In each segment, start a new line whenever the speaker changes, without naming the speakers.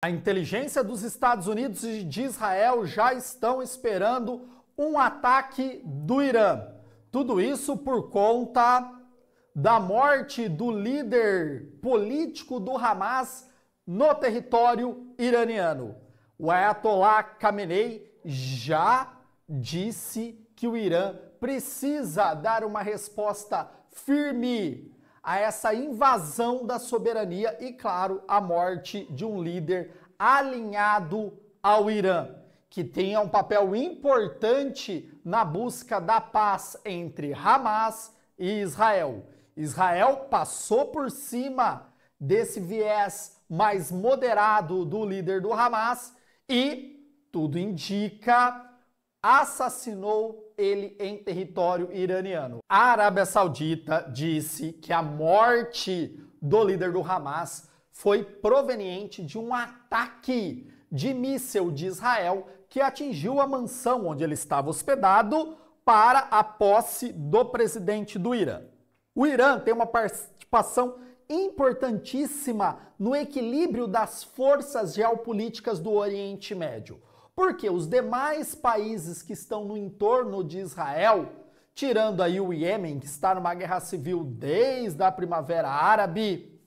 A inteligência dos Estados Unidos e de Israel já estão esperando um ataque do Irã. Tudo isso por conta da morte do líder político do Hamas no território iraniano. O Ayatollah Khamenei já disse que o Irã precisa dar uma resposta firme a essa invasão da soberania e, claro, a morte de um líder alinhado ao Irã, que tenha um papel importante na busca da paz entre Hamas e Israel. Israel passou por cima desse viés mais moderado do líder do Hamas e, tudo indica, assassinou ele em território iraniano. A Arábia Saudita disse que a morte do líder do Hamas foi proveniente de um ataque de míssil de Israel que atingiu a mansão onde ele estava hospedado para a posse do presidente do Irã. O Irã tem uma participação importantíssima no equilíbrio das forças geopolíticas do Oriente Médio. Porque os demais países que estão no entorno de Israel, tirando aí o Iêmen, que está numa guerra civil desde a Primavera Árabe,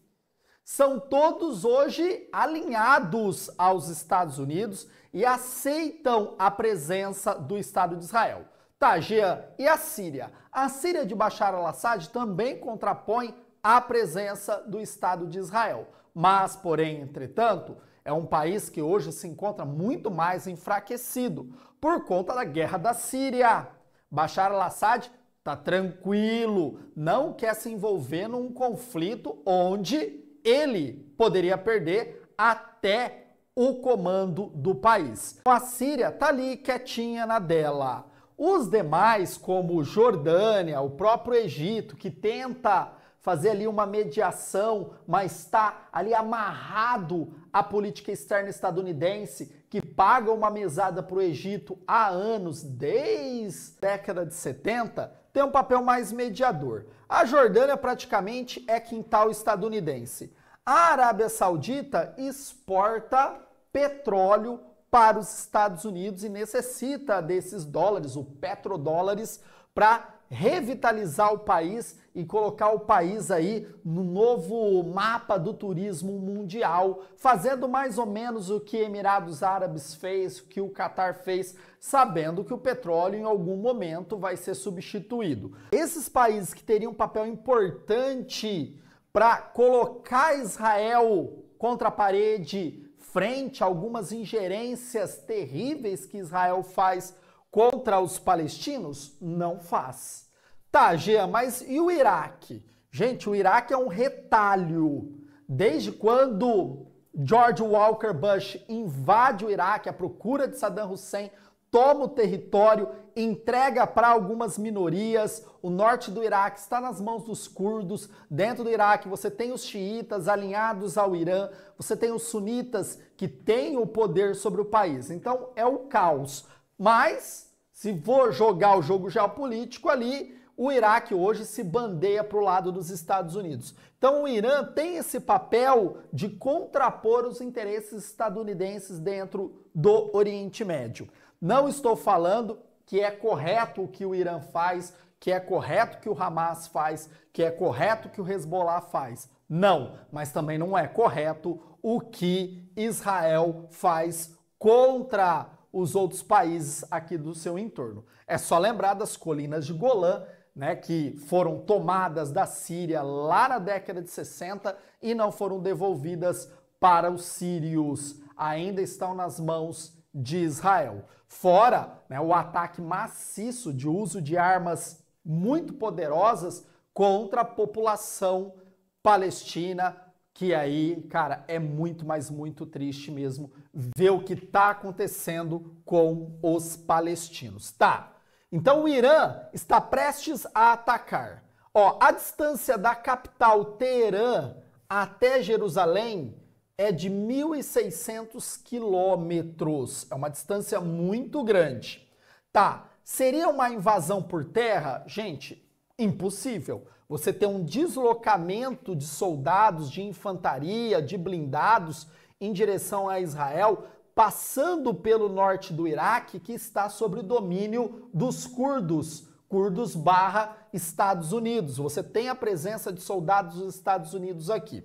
são todos hoje alinhados aos Estados Unidos e aceitam a presença do Estado de Israel. Tá, Jean, e a Síria? A Síria de Bashar al-Assad também contrapõe a presença do Estado de Israel. Mas, porém, entretanto, é um país que hoje se encontra muito mais enfraquecido por conta da guerra da Síria. Bashar al-Assad está tranquilo, não quer se envolver num conflito onde ele poderia perder até o comando do país. A Síria está ali quietinha na dela. Os demais, como Jordânia, o próprio Egito, que tenta fazer ali uma mediação, mas está ali amarrado à política externa estadunidense, que paga uma mesada para o Egito há anos, desde a década de 70, tem um papel mais mediador. A Jordânia praticamente é quintal estadunidense. A Arábia Saudita exporta petróleo para os Estados Unidos e necessita desses dólares, o petrodólares, para revitalizar o país e colocar o país aí no novo mapa do turismo mundial, fazendo mais ou menos o que Emirados Árabes fez, o que o Catar fez, sabendo que o petróleo em algum momento vai ser substituído. Esses países que teriam um papel importante para colocar Israel contra a parede frente a algumas ingerências terríveis que Israel faz contra os palestinos? Não faz. Tá, Jean, mas e o Iraque? Gente, o Iraque é um retalho. Desde quando George Walker Bush invade o Iraque à procura de Saddam Hussein, toma o território, entrega para algumas minorias. O norte do Iraque está nas mãos dos curdos. Dentro do Iraque você tem os xiitas alinhados ao Irã, você tem os sunitas que têm o poder sobre o país. Então é o caos. Mas, se for jogar o jogo geopolítico ali, o Iraque hoje se bandeia para o lado dos Estados Unidos. Então, o Irã tem esse papel de contrapor os interesses estadunidenses dentro do Oriente Médio. Não estou falando que é correto o que o Irã faz, que é correto que o Hamas faz, que é correto que o Hezbollah faz. Não, mas também não é correto o que Israel faz contra os outros países aqui do seu entorno. É só lembrar das colinas de Golã, né, que foram tomadas da Síria lá na década de 60 e não foram devolvidas para os sírios, ainda estão nas mãos de Israel. Fora né, o ataque maciço de uso de armas muito poderosas contra a população palestina, que aí, cara, é muito, mas muito triste mesmo ver o que está acontecendo com os palestinos. Tá. Então o Irã está prestes a atacar. Ó, a distância da capital Teerã até Jerusalém é de 1.600 quilômetros. É uma distância muito grande. Tá. Seria uma invasão por terra? Gente, impossível. Você tem um deslocamento de soldados, de infantaria, de blindados em direção a Israel, passando pelo norte do Iraque, que está sob o domínio dos curdos, curdos barra Estados Unidos. Você tem a presença de soldados dos Estados Unidos aqui.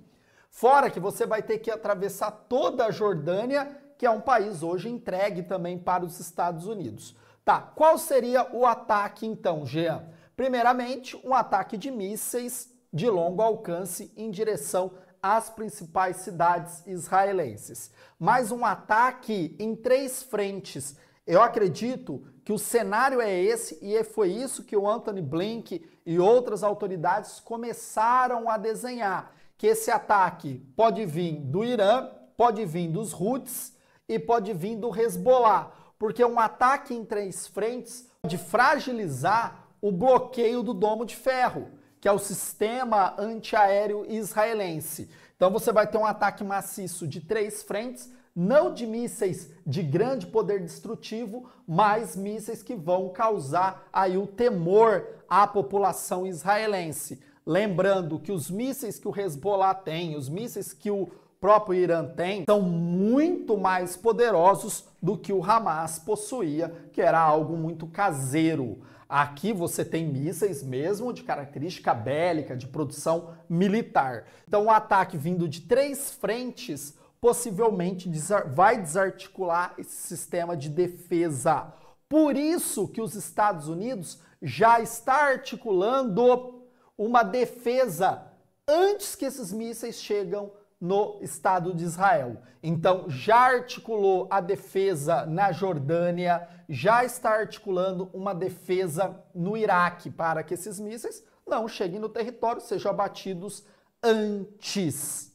Fora que você vai ter que atravessar toda a Jordânia, que é um país hoje entregue também para os Estados Unidos. Tá, qual seria o ataque então, Jean? Primeiramente, um ataque de mísseis de longo alcance em direção as principais cidades israelenses. Mais um ataque em três frentes. Eu acredito que o cenário é esse e é foi isso que o Anthony Blink e outras autoridades começaram a desenhar, que esse ataque pode vir do Irã, pode vir dos Houthis e pode vir do Hezbollah, porque um ataque em três frentes pode fragilizar o bloqueio do domo de ferro que é o sistema antiaéreo israelense. Então você vai ter um ataque maciço de três frentes, não de mísseis de grande poder destrutivo, mas mísseis que vão causar aí o temor à população israelense. Lembrando que os mísseis que o Hezbollah tem, os mísseis que o próprio Irã tem, são muito mais poderosos do que o Hamas possuía, que era algo muito caseiro. Aqui você tem mísseis mesmo de característica bélica, de produção militar. Então, o um ataque vindo de três frentes possivelmente vai desarticular esse sistema de defesa. Por isso que os Estados Unidos já está articulando uma defesa antes que esses mísseis chegam no Estado de Israel. Então, já articulou a defesa na Jordânia, já está articulando uma defesa no Iraque para que esses mísseis não cheguem no território, sejam abatidos antes.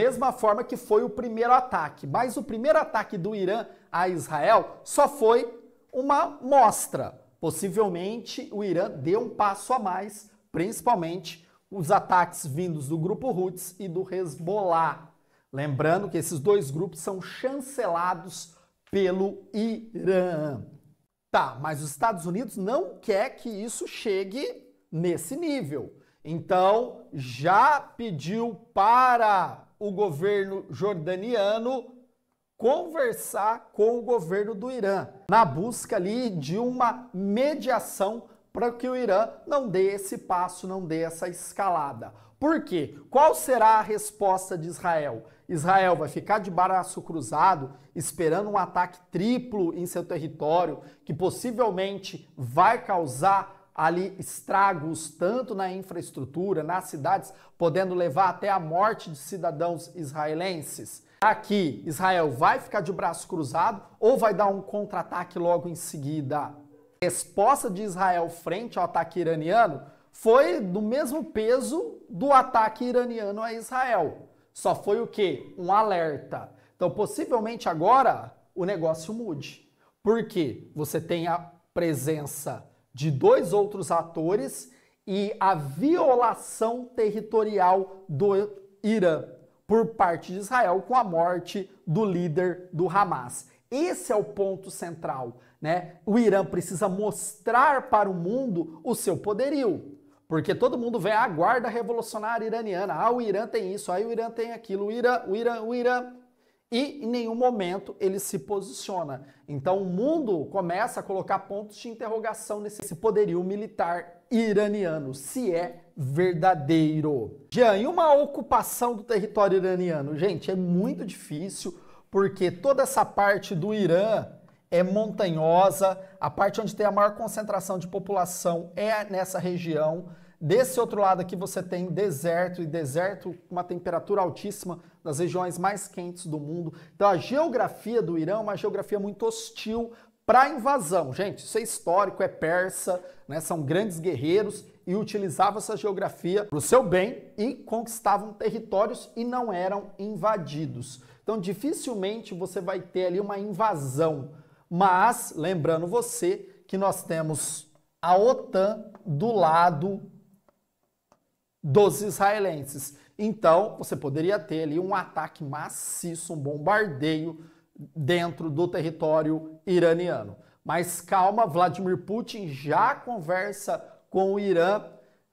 Mesma forma que foi o primeiro ataque, mas o primeiro ataque do Irã a Israel só foi uma mostra. Possivelmente o Irã deu um passo a mais, principalmente os ataques vindos do grupo Houthis e do Hezbollah. Lembrando que esses dois grupos são chancelados pelo Irã. Tá, mas os Estados Unidos não quer que isso chegue nesse nível. Então, já pediu para o governo jordaniano conversar com o governo do Irã, na busca ali de uma mediação para que o Irã não dê esse passo, não dê essa escalada. Por quê? Qual será a resposta de Israel? Israel vai ficar de braço cruzado, esperando um ataque triplo em seu território, que possivelmente vai causar ali estragos tanto na infraestrutura, nas cidades, podendo levar até a morte de cidadãos israelenses. Aqui, Israel vai ficar de braço cruzado ou vai dar um contra-ataque logo em seguida? resposta de Israel frente ao ataque iraniano foi do mesmo peso do ataque iraniano a Israel. Só foi o quê? Um alerta. Então, possivelmente agora o negócio mude. Porque você tem a presença de dois outros atores e a violação territorial do Irã por parte de Israel com a morte do líder do Hamas. Esse é o ponto central. Né? O Irã precisa mostrar para o mundo o seu poderio. Porque todo mundo vê a guarda revolucionária iraniana. Ah, o Irã tem isso, ah, o Irã tem aquilo, o Irã, o Irã, o Irã. E em nenhum momento ele se posiciona. Então o mundo começa a colocar pontos de interrogação nesse poderio militar iraniano, se é verdadeiro. Jean, e uma ocupação do território iraniano? Gente, é muito difícil, porque toda essa parte do Irã é montanhosa, a parte onde tem a maior concentração de população é nessa região. Desse outro lado aqui você tem deserto e deserto com uma temperatura altíssima das regiões mais quentes do mundo. Então a geografia do Irã é uma geografia muito hostil para invasão. Gente, isso é histórico, é persa, né? São grandes guerreiros e utilizavam essa geografia para o seu bem e conquistavam territórios e não eram invadidos. Então dificilmente você vai ter ali uma invasão mas, lembrando você que nós temos a OTAN do lado dos israelenses. Então, você poderia ter ali um ataque maciço, um bombardeio dentro do território iraniano. Mas calma, Vladimir Putin já conversa com o Irã,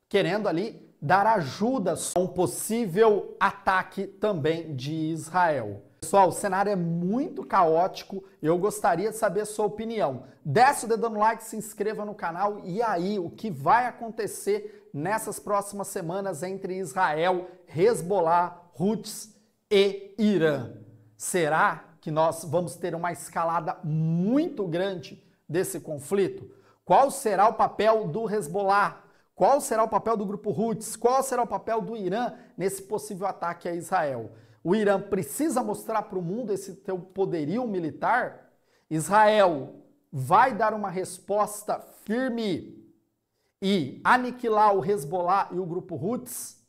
querendo ali dar ajudas a um possível ataque também de Israel. Pessoal, o cenário é muito caótico e eu gostaria de saber a sua opinião. Desce o dedo no like, se inscreva no canal e aí o que vai acontecer nessas próximas semanas entre Israel, Hezbollah, Houthis e Irã? Será que nós vamos ter uma escalada muito grande desse conflito? Qual será o papel do Hezbollah? Qual será o papel do grupo Houthis? Qual será o papel do Irã nesse possível ataque a Israel? O Irã precisa mostrar para o mundo esse teu poderio militar? Israel vai dar uma resposta firme e aniquilar o Hezbollah e o grupo Houthis?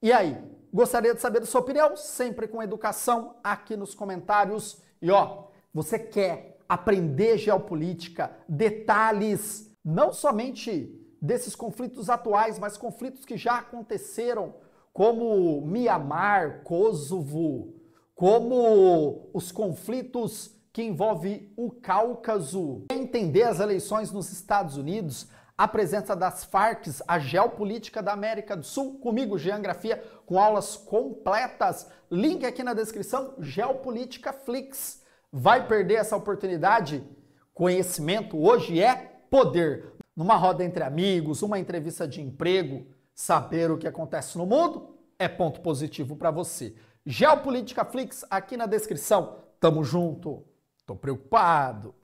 E aí? Gostaria de saber da sua opinião, sempre com educação, aqui nos comentários. E ó, você quer aprender geopolítica, detalhes, não somente desses conflitos atuais, mas conflitos que já aconteceram como Mianmar, Kosovo, como os conflitos que envolvem o Cáucaso. Entender as eleições nos Estados Unidos, a presença das Farcs, a geopolítica da América do Sul, comigo, Jean Grafia, com aulas completas. Link aqui na descrição, Geopolítica Flix. Vai perder essa oportunidade? Conhecimento hoje é poder. Numa roda entre amigos, uma entrevista de emprego, saber o que acontece no mundo é ponto positivo para você. Geopolítica Flix aqui na descrição. Tamo junto. Tô preocupado.